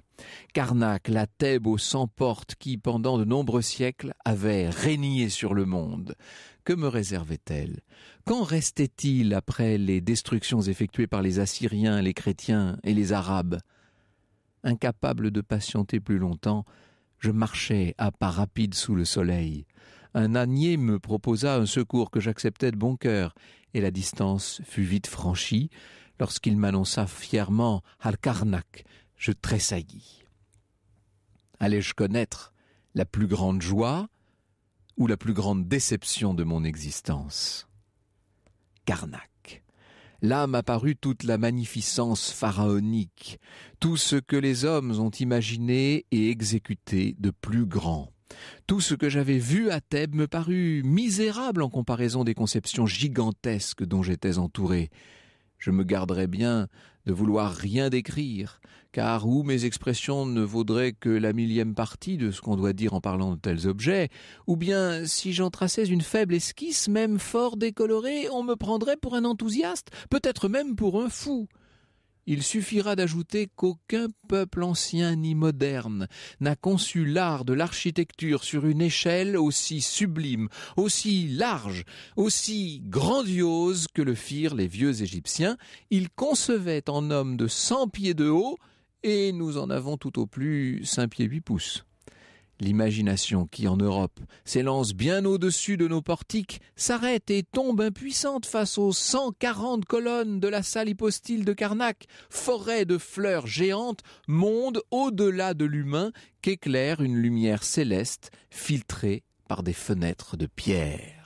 Karnak, la Thèbe aux cent portes qui, pendant de nombreux siècles, avait régné sur le monde. Que me réservait-elle Qu'en restait-il après les destructions effectuées par les Assyriens, les Chrétiens et les Arabes Incapable de patienter plus longtemps, je marchais à pas rapides sous le soleil. Un ânier me proposa un secours que j'acceptais de bon cœur, et la distance fut vite franchie lorsqu'il m'annonça fièrement Al-Karnak », Je tressaillis. Allais-je connaître la plus grande joie ou la plus grande déception de mon existence Karnak. Là m'apparut toute la magnificence pharaonique, tout ce que les hommes ont imaginé et exécuté de plus grand. Tout ce que j'avais vu à Thèbes me parut misérable en comparaison des conceptions gigantesques dont j'étais entouré. Je me garderais bien de vouloir rien décrire, car ou mes expressions ne vaudraient que la millième partie de ce qu'on doit dire en parlant de tels objets, ou bien si j'en traçais une faible esquisse, même fort décolorée, on me prendrait pour un enthousiaste, peut-être même pour un fou. Il suffira d'ajouter qu'aucun peuple ancien ni moderne n'a conçu l'art de l'architecture sur une échelle aussi sublime, aussi large, aussi grandiose que le firent les vieux Égyptiens. Ils concevaient en homme de cent pieds de haut, et nous en avons tout au plus cinq pieds huit pouces. L'imagination qui, en Europe, s'élance bien au-dessus de nos portiques, s'arrête et tombe impuissante face aux 140 colonnes de la salle hypostyle de Carnac, forêt de fleurs géantes, monde au-delà de l'humain qu'éclaire une lumière céleste filtrée par des fenêtres de pierre.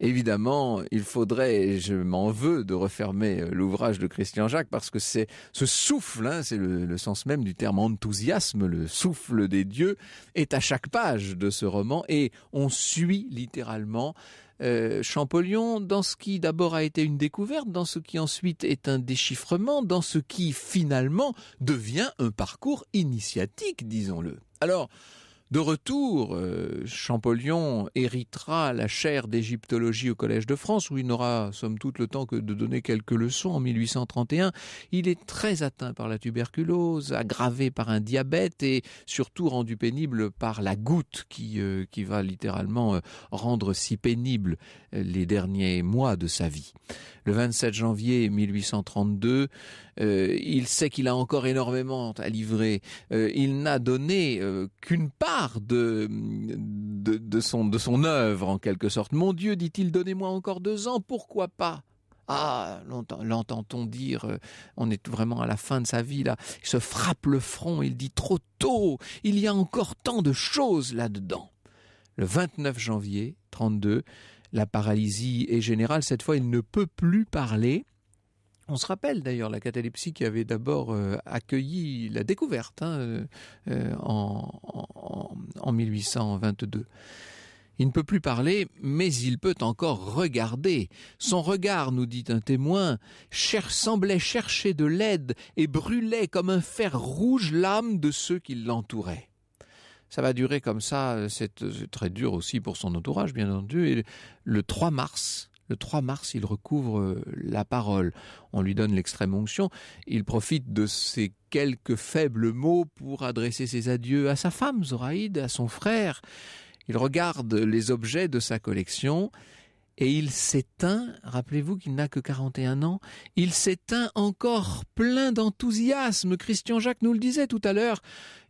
Évidemment, il faudrait, je m'en veux, de refermer euh, l'ouvrage de Christian Jacques parce que c'est ce souffle, hein, c'est le, sens même du terme enthousiasme, le souffle des dieux est à chaque page de ce roman et on suit littéralement euh, Champollion dans ce qui d'abord a été une découverte, dans ce qui ensuite est un déchiffrement, dans ce qui finalement devient un parcours initiatique, disons-le. Alors, de retour, Champollion euh, héritera la chaire d'égyptologie au Collège de France, où il n'aura somme toute le temps que de donner quelques leçons en 1831. Il est très atteint par la tuberculose, aggravé par un diabète et surtout rendu pénible par la goutte qui, euh, qui va littéralement euh, rendre si pénible les derniers mois de sa vie. Le 27 janvier 1832, il sait qu'il a encore énormément à livrer. il n'a donné qu'une part de, de, son, de son œuvre, en quelque sorte. Mon Dieu, dit-il, donnez-moi encore deux ans, pourquoi pas ah, l'entend-on dire, euh, on est vraiment à la fin de sa vie, là. Il se frappe le front, il dit trop tôt, il y a encore tant de choses là-dedans. Le 29 janvier 32, la paralysie est générale. Cette fois, il ne peut plus parler. On se rappelle d'ailleurs la catalepsie qui avait d'abord euh, accueilli la découverte hein, euh, euh, en, 1822. Il ne peut plus parler, mais il peut encore regarder. Son regard, nous dit un témoin, semblait chercher de l'aide et brûlait comme un fer rouge l'âme de ceux qui l'entouraient. Ça va durer comme ça, c'est très dur aussi pour son entourage, bien entendu. Et le 3 mars le 3 mars, il recouvre euh, la parole. On lui donne l'extrême onction. Il profite de ces quelques faibles mots pour adresser ses adieux à sa femme, Zoraïde, à son frère. Il regarde les objets de sa collection et il s'éteint, rappelez-vous qu'il n'a que 41 ans, il s'éteint encore plein d'enthousiasme. Christian Jacques nous le disait tout à l'heure,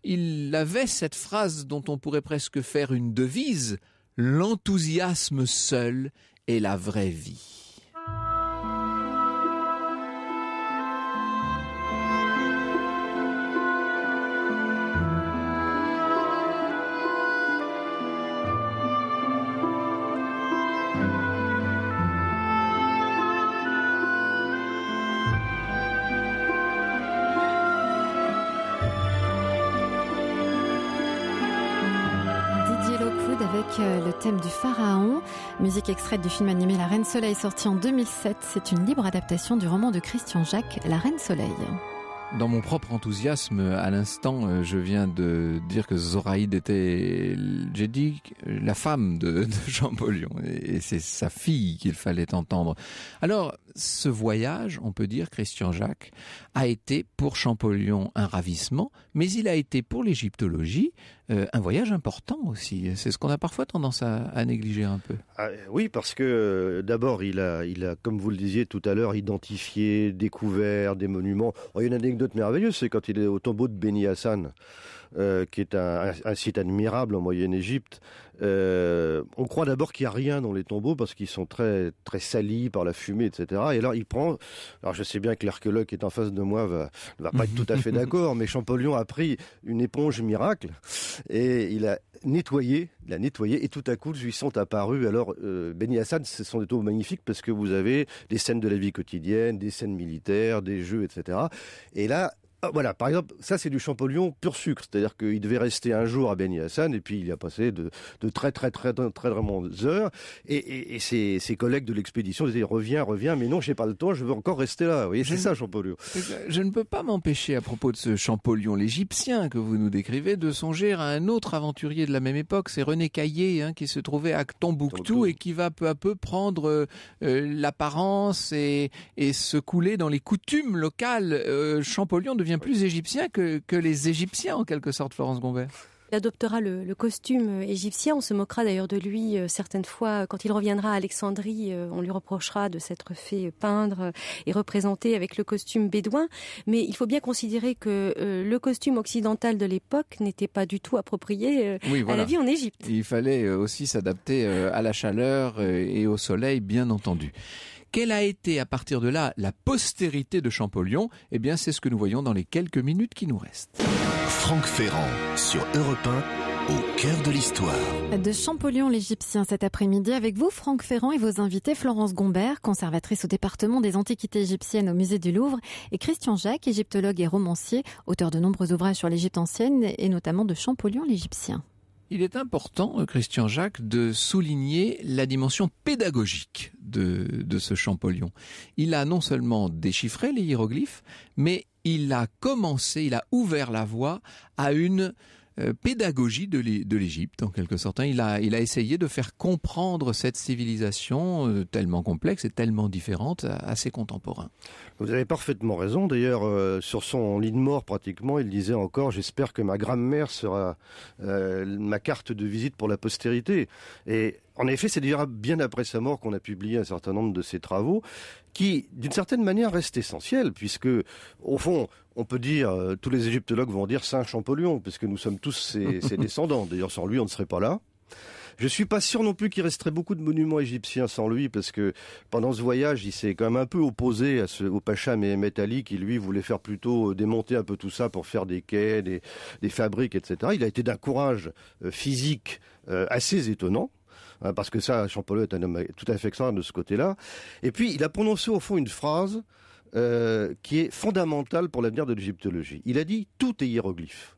il avait cette phrase dont on pourrait presque faire une devise, l'enthousiasme seul et la vraie vie. extrait du film animé La Reine Soleil sorti en 2007. C'est une libre adaptation du roman de Christian Jacques, La Reine Soleil. Dans mon propre enthousiasme, à l'instant, euh, je viens de dire que Zoraïde était, j'ai dit, la femme de, Jean Paulion, Et c'est sa fille qu'il fallait entendre. Alors, ce voyage, on peut dire, Christian Jacques, a été pour Champollion un ravissement, mais il a été pour l'égyptologie euh, un voyage important aussi. C'est ce qu'on a parfois tendance à, négliger un peu. Ah, oui, parce que euh, d'abord, il a, comme vous le disiez tout à l'heure, identifié, découvert des monuments. Oh, il y a une anecdote merveilleuse, c'est quand il est au tombeau de Beni Hassan. Euh, qui est un, site admirable en Moyenne-Égypte. Euh, on croit d'abord qu'il n'y a rien dans les tombeaux parce qu'ils sont très très salis par la fumée, etc. Et alors il prend. Alors je sais bien que l'archéologue qui est en face de moi va va pas être tout à fait d'accord, mais Champollion a pris une éponge miracle et il a nettoyé, l'a nettoyé et tout à coup lui sont apparus. Alors euh, Beni Assad, Hassan, ce sont des tombeaux magnifiques parce que vous avez des scènes de la vie quotidienne, des scènes militaires, des jeux, etc. Et là, ah, voilà, par exemple, ça c'est du champollion pur sucre, c'est-à-dire qu'il devait rester un jour à Beni Hassan et puis il y a passé de, très très très très très longues heures et, ses, collègues de l'expédition disaient reviens reviens mais non j'ai pas le temps je veux encore rester là, vous voyez c'est ça champollion. Euh, je ne peux pas m'empêcher à propos de ce champollion l'Égyptien que vous nous décrivez de songer à un autre aventurier de la même époque, c'est René Caillé hein, qui se trouvait à Tombouctou et qui va peu à peu prendre euh, euh, l'apparence et, et se couler dans les coutumes locales. champollion de devient plus égyptien que, les Égyptiens, en quelque sorte, Florence Gombert. Il adoptera le, costume euh, égyptien. On se moquera d'ailleurs de lui euh, certaines fois. Quand il reviendra à Alexandrie, euh, on lui reprochera de s'être fait peindre et représenter avec le costume bédouin. Mais il faut bien considérer que le costume occidental de l'époque n'était pas du tout approprié à la vie en Égypte. Il fallait aussi s'adapter à la chaleur et au soleil, bien entendu. Quelle a été à partir de là la postérité de Champollion Eh bien, c'est ce que nous voyons dans les quelques minutes qui nous restent. Franck Ferrand sur Europe 1, au cœur de l'histoire. De Champollion l'Égyptien cet après-midi avec vous, Franck Ferrand et vos invités Florence Gombert, conservatrice au département des antiquités égyptiennes au musée du Louvre, et Christian Jacques, égyptologue et romancier, auteur de nombreux ouvrages sur l'Égypte ancienne et notamment de Champollion l'Égyptien. Il est important, euh, Christian Jacques, de souligner la dimension pédagogique de, de ce Champollion. Il a non seulement déchiffré les hiéroglyphes, mais il a commencé, il a ouvert la voie à une euh, pédagogie de l'Égypte, en quelque sorte. Hein. Il a, essayé de faire comprendre cette civilisation euh, tellement complexe et tellement différente à, ses contemporains. Vous avez parfaitement raison. D'ailleurs, euh, sur son lit de mort, pratiquement, il disait encore J'espère que ma grammaire sera ma carte de visite pour la postérité. Et en effet, c'est déjà bien après sa mort qu'on a publié un certain nombre de ses travaux qui, d'une certaine manière, restent essentiels puisque, au fond, on peut dire, euh, tous les égyptologues vont dire Saint Champollion, puisque nous sommes tous ses, descendants. D'ailleurs, sans lui, on ne serait pas là. Je suis pas sûr non plus qu'il resterait beaucoup de monuments égyptiens sans lui, parce que pendant ce voyage, il s'est quand même un peu opposé au Pacha Mehmet Ali, qui lui voulait faire plutôt euh, démonter un peu tout ça pour faire des quais, des, des fabriques, etc. Il a été d'un courage euh, physique assez étonnant. Euh, parce que ça, Champollion est un homme tout à fait extraordinaire de ce côté-là. Et puis, il a prononcé au fond une phrase euh, qui est fondamentale pour l'avenir de l'égyptologie. Il a dit tout est hiéroglyphe.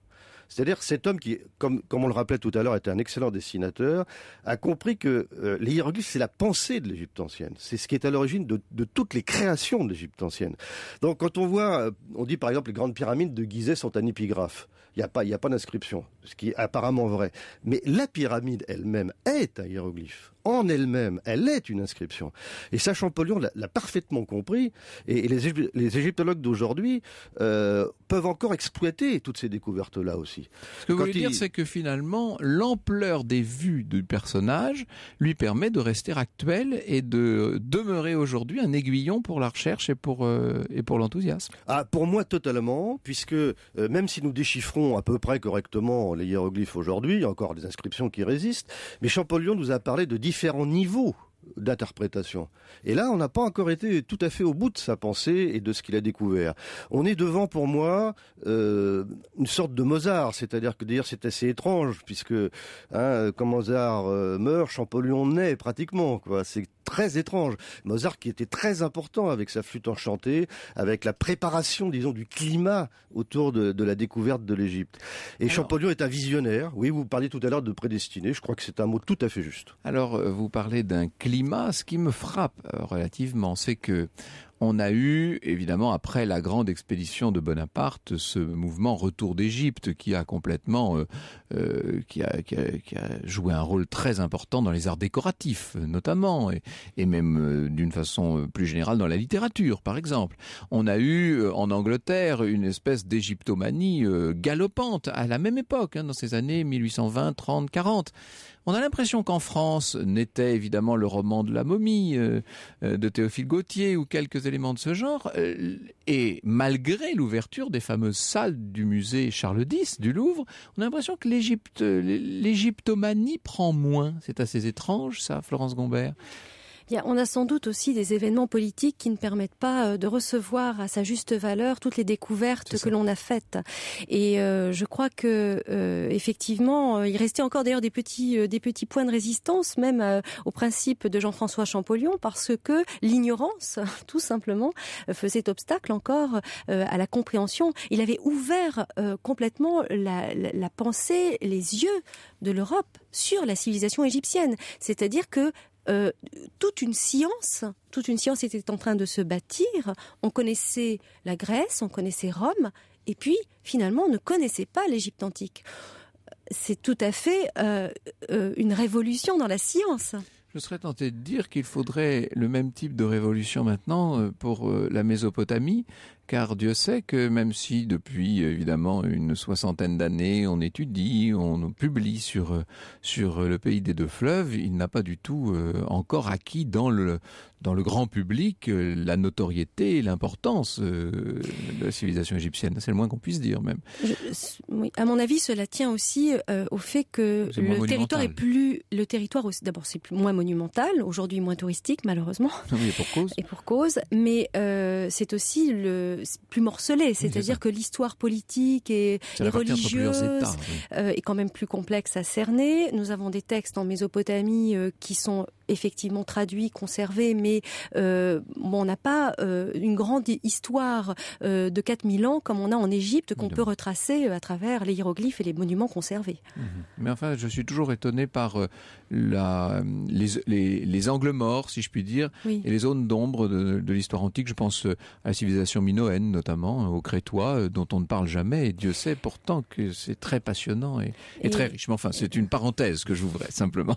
C'est-à-dire cet homme qui, comme, on le rappelait tout à l'heure, était un excellent dessinateur, a compris que euh, les hiéroglyphes, c'est la pensée de l'Égypte ancienne. C'est ce qui est à l'origine de, de, toutes les créations de l'Égypte ancienne. Donc quand on voit, on dit par exemple les grandes pyramides de Gizeh sont un épigraphe. Il n'y a pas, d'inscription, ce qui est apparemment vrai. Mais la pyramide elle-même est un hiéroglyphe en elle-même, elle est une inscription. Et ça, Champollion l'a parfaitement compris. Et, les, égyptologues d'aujourd'hui euh, peuvent encore exploiter toutes ces découvertes-là aussi. Ce que vous voulez dire, c'est que finalement, l'ampleur des vues du personnage lui permet de rester actuel et de demeurer aujourd'hui un aiguillon pour la recherche et pour, euh, l'enthousiasme. Ah, pour moi, totalement, puisque euh, même si nous déchiffrons à peu près correctement les hiéroglyphes aujourd'hui, il y a encore des inscriptions qui résistent, mais Champollion nous a parlé de différents différents niveaux d'interprétation. Et là, on n'a pas encore été tout à fait au bout de sa pensée et de ce qu'il a découvert. On est devant, pour moi, euh, une sorte de Mozart, c'est-à-dire que d'ailleurs c'est assez étrange, puisque hein, quand Mozart euh, meurt, Champollion naît pratiquement. quoi. C'est très étrange. Mozart qui était très important avec sa flûte enchantée, avec la préparation, disons, du climat autour de, la découverte de l'Égypte. Et Champollion est un visionnaire. Oui, vous parliez tout à l'heure de prédestiné. Je crois que c'est un mot tout à fait juste. Alors, euh, vous parlez d'un climat ce qui me frappe euh, relativement, c'est que on a eu, évidemment, après la grande expédition de Bonaparte, ce mouvement Retour d'Égypte qui a complètement, euh, euh, qui, a, joué un rôle très important dans les arts décoratifs, notamment, et, même d'une façon plus générale dans la littérature, par exemple. On a eu en Angleterre une espèce d'égyptomanie galopante à la même époque, hein, dans ces années 1820, 30, 40. On a l'impression qu'en France n'était évidemment le roman de la momie euh, euh, de Théophile Gautier ou quelques éléments de ce genre, euh, et malgré l'ouverture des fameuses salles du musée Charles X du Louvre, on a l'impression que l'Égypte, l'Égyptomanie prend moins. C'est assez étrange, ça, Florence Gombert. Eh on a sans doute aussi des événements politiques qui ne permettent pas euh, de recevoir à sa juste valeur toutes les découvertes que l'on a faites. Et euh, je crois que euh, effectivement, il restait encore d'ailleurs des petits des petits points de résistance même au principe de Jean-François Champollion parce que l'ignorance tout simplement faisait obstacle encore à la compréhension. Il avait ouvert complètement la, la pensée, les yeux de l'Europe sur la civilisation égyptienne, c'est-à-dire que euh, toute une science, toute une science était en train de se bâtir. On connaissait la Grèce, on connaissait Rome, et puis finalement on ne connaissait pas l'Égypte antique. C'est tout à fait euh, euh, une révolution dans la science. Je serais tenté de dire qu'il faudrait le même type de révolution maintenant pour la Mésopotamie, car Dieu sait que même si depuis évidemment une soixantaine d'années on étudie, on publie sur euh, sur le pays des deux fleuves, il n'a pas du tout euh, encore acquis dans le dans le grand public euh, la notoriété et l'importance euh, de la civilisation égyptienne. C'est le moins qu'on puisse dire même. à mon avis, cela tient aussi euh, au fait que le territoire est plus le territoire d'abord c'est moins monumental, aujourd'hui moins touristique malheureusement. et pour cause. Et pour cause, mais c'est aussi le plus morcelé, c'est-à-dire que l'histoire politique et, religieuse est quand même plus complexe à cerner. Nous avons des textes en Mésopotamie qui sont effectivement traduit, conservé, mais euh, on n'a pas euh, une grande histoire euh, de 4000 ans comme on a en Égypte qu'on peut retracer à travers les hiéroglyphes et les monuments conservés. Mmh. Mais enfin, je suis toujours étonné par la, les, les, angles morts, si je puis dire, et les zones d'ombre de, l'histoire antique. Je pense à la civilisation minoenne, notamment, aux Crétois, dont on ne parle jamais, et Dieu sait pourtant que c'est très passionnant et, très riche. Mais enfin, c'est une parenthèse que j'ouvrais simplement.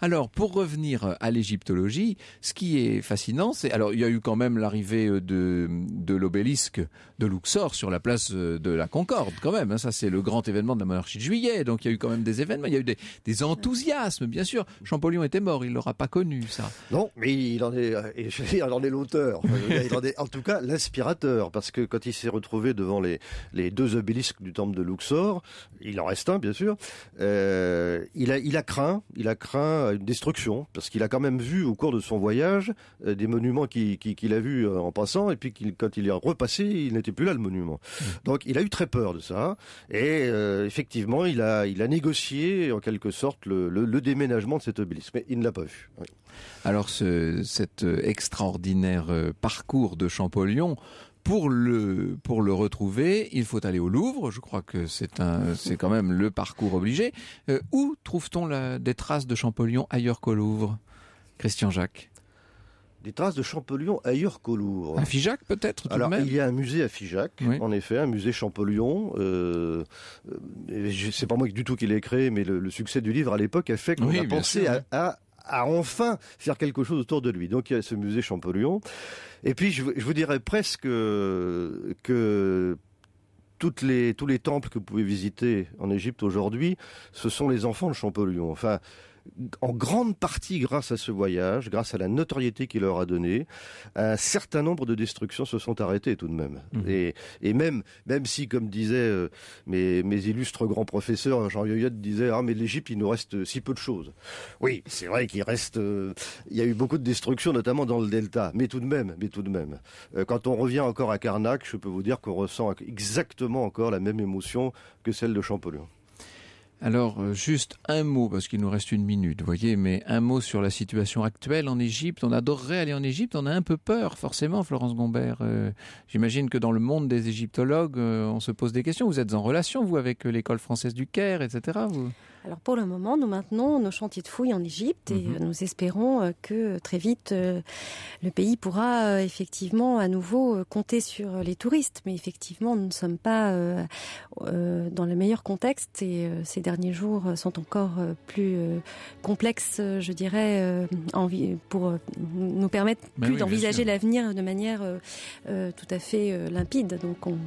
Alors, pour revenir euh, à l'égyptologie, ce qui est fascinant, c'est alors il y a eu quand même l'arrivée euh, de l'obélisque de Luxor sur la place euh, de la Concorde quand même. Hein. ça c'est le grand événement de la monarchie de Juillet. Donc il y a eu quand même des événements, il y a eu des, enthousiasmes bien sûr. Champollion était mort, il l'aura pas connu ça. Non, mais il en est, il en est l'auteur. Il en est en tout cas l'inspirateur parce que quand il s'est retrouvé devant les les deux obélisques du temple de Luxor, il en reste un bien sûr. il a il a craint, il a craint une destruction parce qu'il a quand même vu au cours de son voyage euh, des monuments qu'il a vus euh, en passant, et puis quand il est repassé, il n'était plus là le monument. Mmh. Donc il a eu très peur de ça, et euh, effectivement, il a, négocié en quelque sorte le, déménagement de cet obélisque, mais il ne l'a pas vu. Alors ce, cet extraordinaire parcours de Champollion pour le, pour le retrouver, il faut aller au Louvre. Je crois que c'est un, c'est quand même le parcours obligé. Euh, où trouve-t-on des traces de Champollion ailleurs qu'au Louvre Christian Jacques des traces de Champollion ailleurs qu'au Louvre. À Figeac peut-être Alors il y a un musée à Figeac, en effet, un musée Champollion. Euh, euh c'est pas moi du tout qui l'ai créé, mais le, succès du livre à l'époque a fait qu'on a pensé à, à à enfin faire quelque chose autour de lui. Donc il y a ce musée Champollion. Et puis je, vous dirais presque euh, que toutes les, tous les temples que vous pouvez visiter en Égypte aujourd'hui, ce sont les enfants de Champollion. Enfin, en grande partie grâce à ce voyage, grâce à la notoriété qu'il leur a donnée, un certain nombre de destructions se sont arrêtées tout de même. Mhm. Et, même, même si, comme disaient euh, mes, illustres grands professeurs, hein, Jean Yoyotte disait ah mais l'Égypte il nous reste euh, si peu de choses. Oui, c'est vrai qu'il reste, euh, il y a eu beaucoup de destructions, notamment dans le delta, mais tout de même, mais tout de même. quand on revient encore à Karnak, je peux vous dire qu'on ressent exactement encore la même émotion que celle de Champollion. Alors, euh, juste un mot, parce qu'il nous reste une minute, vous voyez, mais un mot sur la situation actuelle en Égypte. On adorerait aller en Égypte, on a un peu peur, forcément, Florence Gombert. Euh, j'imagine que dans le monde des égyptologues, euh, on se pose des questions. Vous êtes en relation, vous, avec l'école française du Caire, etc. Vous... Alors pour le moment, nous maintenons nos chantiers de fouilles en Égypte et mhm. euh, nous espérons euh, que très vite euh, le pays pourra effectivement à nouveau compter sur les touristes. Mais effectivement, nous ne sommes pas dans le meilleur contexte et ces derniers jours sont encore plus complexes, je dirais, pour nous permettre plus d'envisager l'avenir de manière tout à fait limpide. Donc on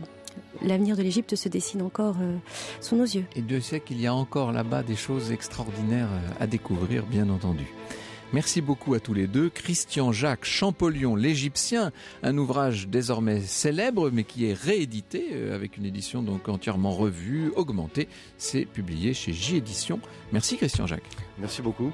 l'avenir de l'Égypte se dessine encore euh, sous nos yeux. Et Dieu sait qu'il y a encore là-bas des choses extraordinaires euh, à découvrir, bien entendu. Merci beaucoup à tous les deux. Christian Jacques Champollion, l'Égyptien, un ouvrage désormais célèbre mais qui est réédité euh, avec une édition donc entièrement revue, augmentée. C'est publié chez J Édition. Merci Christian Jacques. Merci beaucoup.